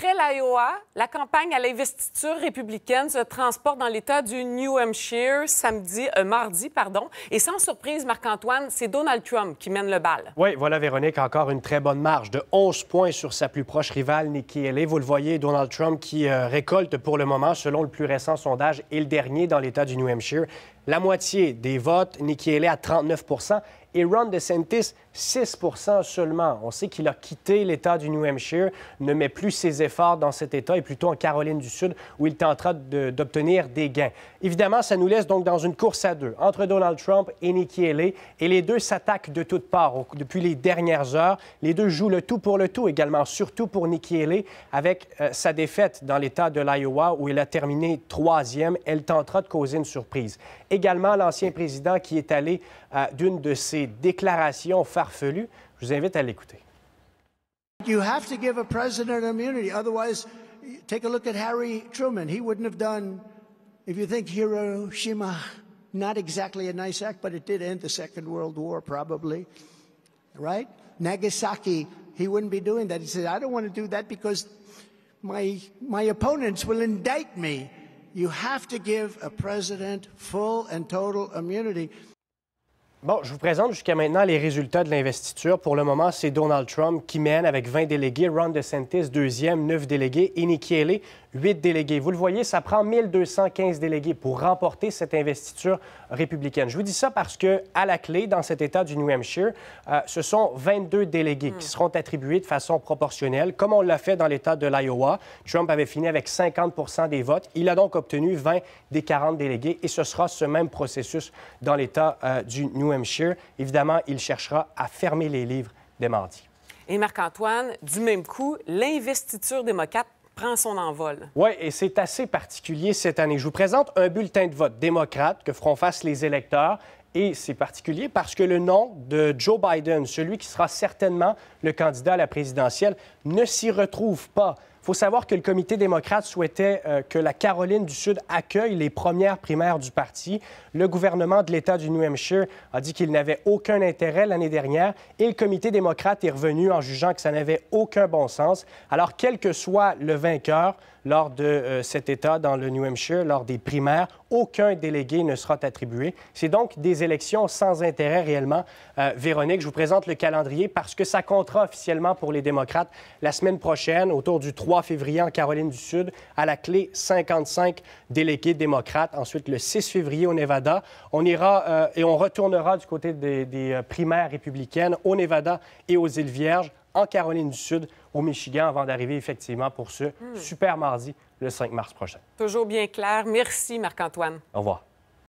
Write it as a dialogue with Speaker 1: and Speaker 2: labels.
Speaker 1: Après l'Iowa, la campagne à l'investiture républicaine se transporte dans l'État du New Hampshire samedi, euh, mardi, pardon. Et sans surprise, Marc-Antoine, c'est Donald Trump qui mène le bal.
Speaker 2: Oui, voilà, Véronique, encore une très bonne marge de 11 points sur sa plus proche rivale, Nikki Haley. Vous le voyez, Donald Trump qui euh, récolte pour le moment, selon le plus récent sondage et le dernier dans l'État du New Hampshire, la moitié des votes. Nikki Haley à 39 et Ron DeSantis, 6 seulement. On sait qu'il a quitté l'État du New Hampshire, ne met plus ses efforts dans cet État et plutôt en Caroline du Sud où il tentera d'obtenir des gains. Évidemment, ça nous laisse donc dans une course à deux entre Donald Trump et Nikki Haley et les deux s'attaquent de toutes parts depuis les dernières heures. Les deux jouent le tout pour le tout également, surtout pour Nikki Haley avec euh, sa défaite dans l'État de l'Iowa où il a terminé troisième. Elle tentera de causer une surprise. Également, l'ancien président qui est allé euh, d'une de ses déclarations farfelues. Je vous invite à l'écouter.
Speaker 3: You have to give a president immunity, otherwise, take a look at Harry Truman. He wouldn't have done, if you think Hiroshima, not exactly a nice act, but it did end the Second World War, probably, right? Nagasaki, he wouldn't be doing that. He said, I don't want to do that because my, my opponents will indict me. You have to give a president full and total immunity.
Speaker 2: Bon, je vous présente jusqu'à maintenant les résultats de l'investiture. Pour le moment, c'est Donald Trump qui mène avec 20 délégués, Ron DeSantis deuxième, 9 délégués et Nikki 8 délégués. Vous le voyez, ça prend 1215 délégués pour remporter cette investiture républicaine. Je vous dis ça parce que, à la clé, dans cet État du New Hampshire, euh, ce sont 22 délégués qui seront attribués de façon proportionnelle, comme on l'a fait dans l'État de l'Iowa. Trump avait fini avec 50 des votes. Il a donc obtenu 20 des 40 délégués et ce sera ce même processus dans l'État euh, du New Hampshire. Évidemment, il cherchera à fermer les livres dès mardi.
Speaker 1: Et Marc-Antoine, du même coup, l'investiture démocrate prend son envol.
Speaker 2: Oui, et c'est assez particulier cette année. Je vous présente un bulletin de vote démocrate que feront face les électeurs et c'est particulier parce que le nom de Joe Biden, celui qui sera certainement le candidat à la présidentielle, ne s'y retrouve pas. Il faut savoir que le comité démocrate souhaitait euh, que la Caroline du Sud accueille les premières primaires du parti. Le gouvernement de l'État du New Hampshire a dit qu'il n'avait aucun intérêt l'année dernière et le comité démocrate est revenu en jugeant que ça n'avait aucun bon sens. Alors, quel que soit le vainqueur, lors de euh, cet État dans le New Hampshire, lors des primaires, aucun délégué ne sera attribué. C'est donc des élections sans intérêt réellement. Euh, Véronique, je vous présente le calendrier parce que ça comptera officiellement pour les démocrates la semaine prochaine, autour du 3 février en Caroline du Sud, à la clé 55 délégués démocrates. Ensuite, le 6 février au Nevada, on ira euh, et on retournera du côté des, des primaires républicaines au Nevada et aux îles Vierges en Caroline du Sud, au Michigan, avant d'arriver effectivement pour ce hmm. super mardi, le 5 mars prochain.
Speaker 1: Toujours bien clair. Merci, Marc-Antoine.
Speaker 2: Au revoir.